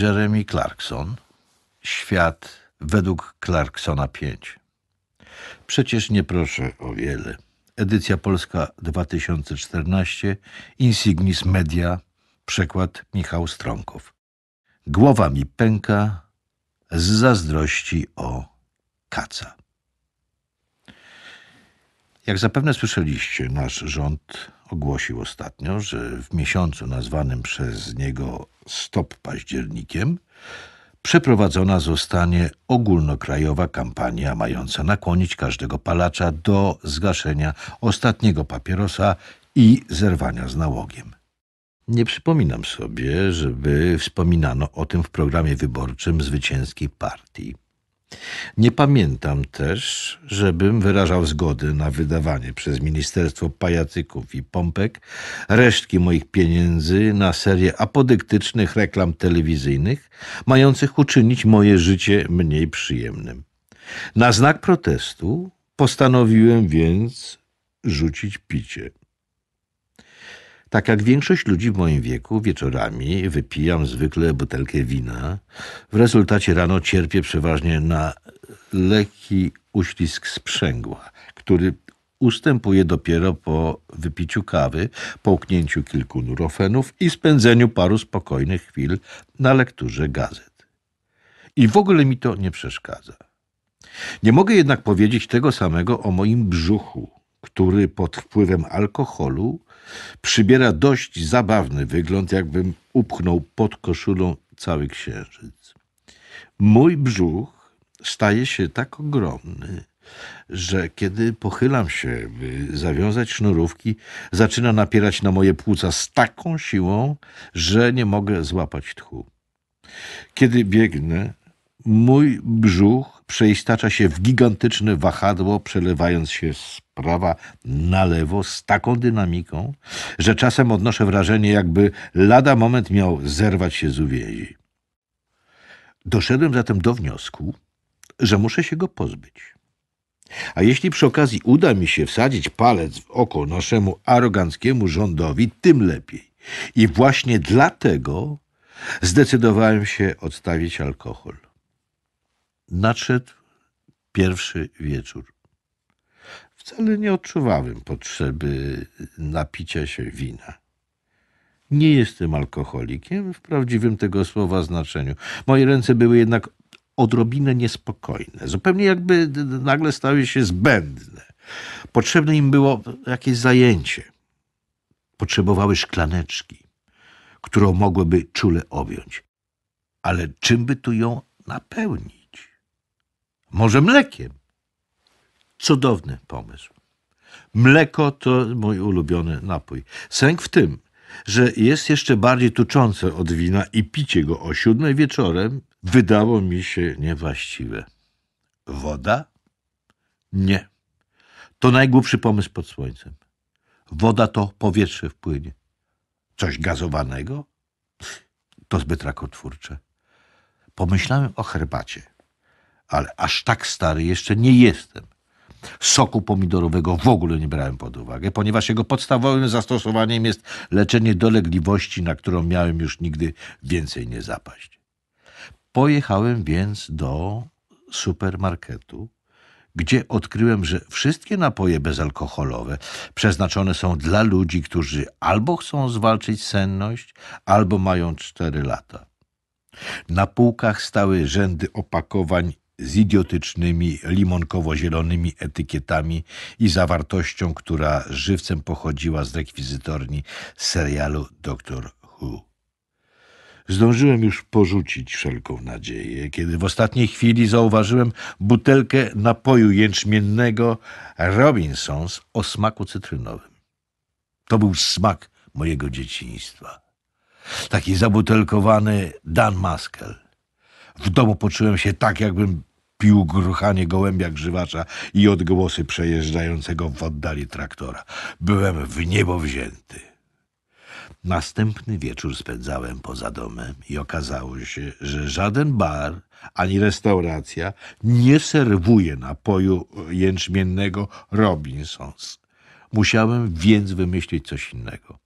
Jeremy Clarkson, świat według Clarksona 5. Przecież nie proszę o wiele. Edycja polska 2014, Insignis Media, przekład Michał Stronkow. Głowa mi pęka z zazdrości o kaca. Jak zapewne słyszeliście, nasz rząd ogłosił ostatnio, że w miesiącu nazwanym przez niego Stop Październikiem przeprowadzona zostanie ogólnokrajowa kampania mająca nakłonić każdego palacza do zgaszenia ostatniego papierosa i zerwania z nałogiem. Nie przypominam sobie, żeby wspominano o tym w programie wyborczym zwycięskiej partii. Nie pamiętam też, żebym wyrażał zgody na wydawanie przez Ministerstwo Pajacyków i Pompek resztki moich pieniędzy na serię apodyktycznych reklam telewizyjnych, mających uczynić moje życie mniej przyjemnym. Na znak protestu postanowiłem więc rzucić picie. Tak jak większość ludzi w moim wieku, wieczorami wypijam zwykle butelkę wina. W rezultacie rano cierpię przeważnie na lekki uślizg sprzęgła, który ustępuje dopiero po wypiciu kawy, połknięciu kilku nurofenów i spędzeniu paru spokojnych chwil na lekturze gazet. I w ogóle mi to nie przeszkadza. Nie mogę jednak powiedzieć tego samego o moim brzuchu, który pod wpływem alkoholu Przybiera dość zabawny wygląd, jakbym upchnął pod koszulą cały księżyc. Mój brzuch staje się tak ogromny, że kiedy pochylam się, by zawiązać sznurówki, zaczyna napierać na moje płuca z taką siłą, że nie mogę złapać tchu. Kiedy biegnę, mój brzuch przeistacza się w gigantyczne wahadło, przelewając się z prawa na lewo z taką dynamiką, że czasem odnoszę wrażenie, jakby lada moment miał zerwać się z uwięzi. Doszedłem zatem do wniosku, że muszę się go pozbyć. A jeśli przy okazji uda mi się wsadzić palec w oko naszemu aroganckiemu rządowi, tym lepiej. I właśnie dlatego zdecydowałem się odstawić alkohol. Nadszedł pierwszy wieczór. Wcale nie odczuwałem potrzeby napicia się wina. Nie jestem alkoholikiem w prawdziwym tego słowa znaczeniu. Moje ręce były jednak odrobinę niespokojne, zupełnie jakby nagle stały się zbędne. Potrzebne im było jakieś zajęcie. Potrzebowały szklaneczki, którą mogłyby czule objąć. Ale czym by tu ją napełnić? Może mlekiem. Cudowny pomysł. Mleko to mój ulubiony napój. Sęk w tym, że jest jeszcze bardziej tuczące od wina i picie go o siódmej wieczorem wydało mi się niewłaściwe. Woda? Nie. To najgłupszy pomysł pod słońcem. Woda to powietrze wpłynie. Coś gazowanego? To zbyt rakotwórcze. Pomyślałem o herbacie ale aż tak stary jeszcze nie jestem. Soku pomidorowego w ogóle nie brałem pod uwagę, ponieważ jego podstawowym zastosowaniem jest leczenie dolegliwości, na którą miałem już nigdy więcej nie zapaść. Pojechałem więc do supermarketu, gdzie odkryłem, że wszystkie napoje bezalkoholowe przeznaczone są dla ludzi, którzy albo chcą zwalczyć senność, albo mają 4 lata. Na półkach stały rzędy opakowań z idiotycznymi, limonkowo-zielonymi etykietami i zawartością, która żywcem pochodziła z rekwizytorni serialu Doctor Who. Zdążyłem już porzucić wszelką nadzieję, kiedy w ostatniej chwili zauważyłem butelkę napoju jęczmiennego Robinsons o smaku cytrynowym. To był smak mojego dzieciństwa. Taki zabutelkowany Dan Maskell. W domu poczułem się tak, jakbym pił gruchanie gołębia grzywacza i odgłosy przejeżdżającego w oddali traktora. Byłem w niebo wzięty. Następny wieczór spędzałem poza domem i okazało się, że żaden bar ani restauracja nie serwuje napoju jęczmiennego Robinsons. Musiałem więc wymyślić coś innego.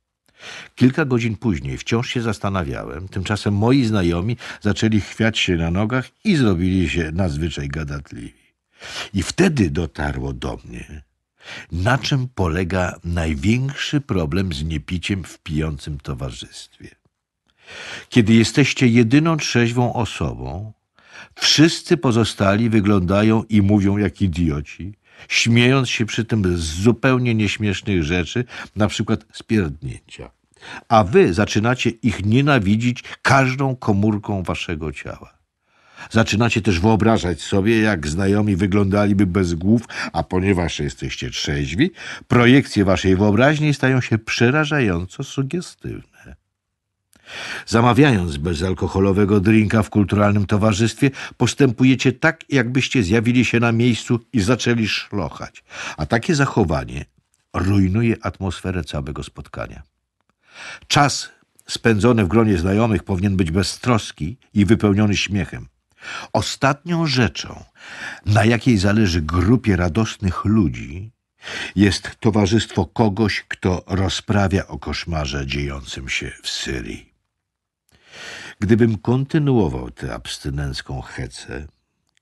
Kilka godzin później wciąż się zastanawiałem, tymczasem moi znajomi zaczęli chwiać się na nogach i zrobili się nadzwyczaj gadatliwi. I wtedy dotarło do mnie, na czym polega największy problem z niepiciem w pijącym towarzystwie. Kiedy jesteście jedyną trzeźwą osobą, wszyscy pozostali wyglądają i mówią jak idioci, śmiejąc się przy tym z zupełnie nieśmiesznych rzeczy, na przykład z pierdnięcia. A wy zaczynacie ich nienawidzić każdą komórką waszego ciała. Zaczynacie też wyobrażać sobie, jak znajomi wyglądaliby bez głów, a ponieważ jesteście trzeźwi, projekcje waszej wyobraźni stają się przerażająco sugestywne. Zamawiając bezalkoholowego drinka w kulturalnym towarzystwie, postępujecie tak, jakbyście zjawili się na miejscu i zaczęli szlochać. A takie zachowanie rujnuje atmosferę całego spotkania. Czas spędzony w gronie znajomych powinien być bez troski i wypełniony śmiechem. Ostatnią rzeczą, na jakiej zależy grupie radosnych ludzi, jest towarzystwo kogoś, kto rozprawia o koszmarze dziejącym się w Syrii. Gdybym kontynuował tę abstynencką hecę,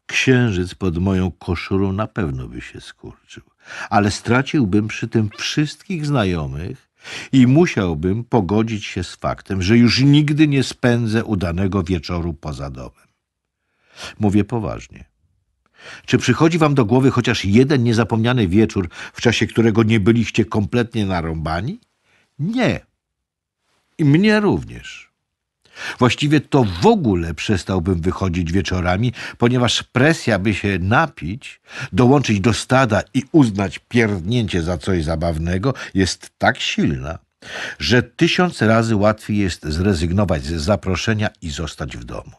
księżyc pod moją koszulą na pewno by się skurczył, ale straciłbym przy tym wszystkich znajomych i musiałbym pogodzić się z faktem, że już nigdy nie spędzę udanego wieczoru poza domem. Mówię poważnie. Czy przychodzi wam do głowy chociaż jeden niezapomniany wieczór, w czasie którego nie byliście kompletnie narąbani? Nie. I mnie również. Właściwie to w ogóle przestałbym wychodzić wieczorami, ponieważ presja, by się napić, dołączyć do stada i uznać pierdnięcie za coś zabawnego, jest tak silna, że tysiąc razy łatwiej jest zrezygnować z zaproszenia i zostać w domu.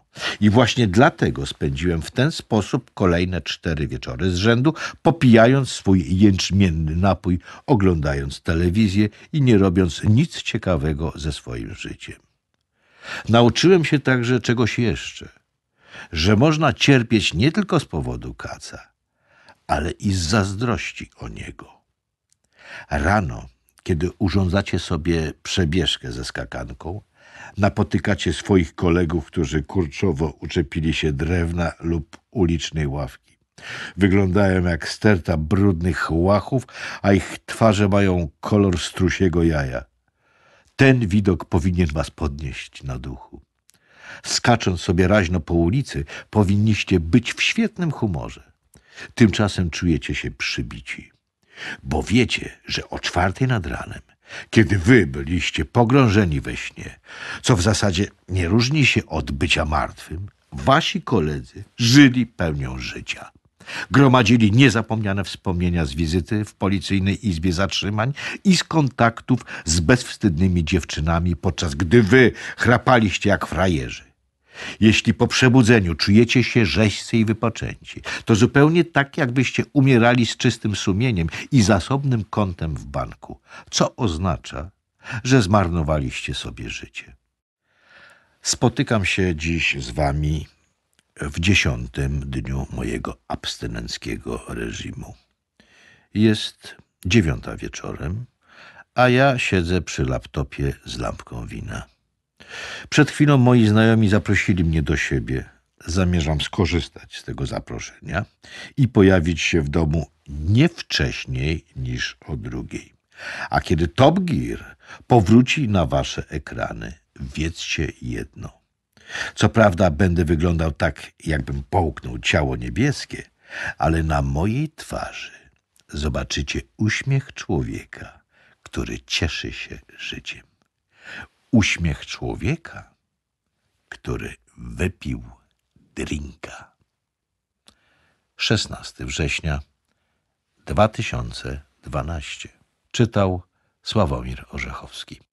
I właśnie dlatego spędziłem w ten sposób kolejne cztery wieczory z rzędu, popijając swój jęczmienny napój, oglądając telewizję i nie robiąc nic ciekawego ze swoim życiem. Nauczyłem się także czegoś jeszcze, że można cierpieć nie tylko z powodu kaca, ale i z zazdrości o niego. Rano, kiedy urządzacie sobie przebieszkę ze skakanką, napotykacie swoich kolegów, którzy kurczowo uczepili się drewna lub ulicznej ławki. Wyglądają jak sterta brudnych łachów, a ich twarze mają kolor strusiego jaja. Ten widok powinien was podnieść na duchu. Skacząc sobie raźno po ulicy, powinniście być w świetnym humorze. Tymczasem czujecie się przybici. Bo wiecie, że o czwartej nad ranem, kiedy wy byliście pogrążeni we śnie, co w zasadzie nie różni się od bycia martwym, wasi koledzy żyli pełnią życia. Gromadzili niezapomniane wspomnienia z wizyty w policyjnej izbie zatrzymań i z kontaktów z bezwstydnymi dziewczynami, podczas gdy wy chrapaliście jak frajerzy. Jeśli po przebudzeniu czujecie się rzeźcy i wypoczęci, to zupełnie tak, jakbyście umierali z czystym sumieniem i zasobnym kątem w banku, co oznacza, że zmarnowaliście sobie życie. Spotykam się dziś z wami w dziesiątym dniu mojego abstynenckiego reżimu. Jest dziewiąta wieczorem, a ja siedzę przy laptopie z lampką wina. Przed chwilą moi znajomi zaprosili mnie do siebie. Zamierzam skorzystać z tego zaproszenia i pojawić się w domu nie wcześniej niż o drugiej. A kiedy Top Gear powróci na wasze ekrany, wiedzcie jedno. Co prawda będę wyglądał tak, jakbym połknął ciało niebieskie, ale na mojej twarzy zobaczycie uśmiech człowieka, który cieszy się życiem. Uśmiech człowieka, który wypił drinka. 16 września 2012 czytał Sławomir Orzechowski.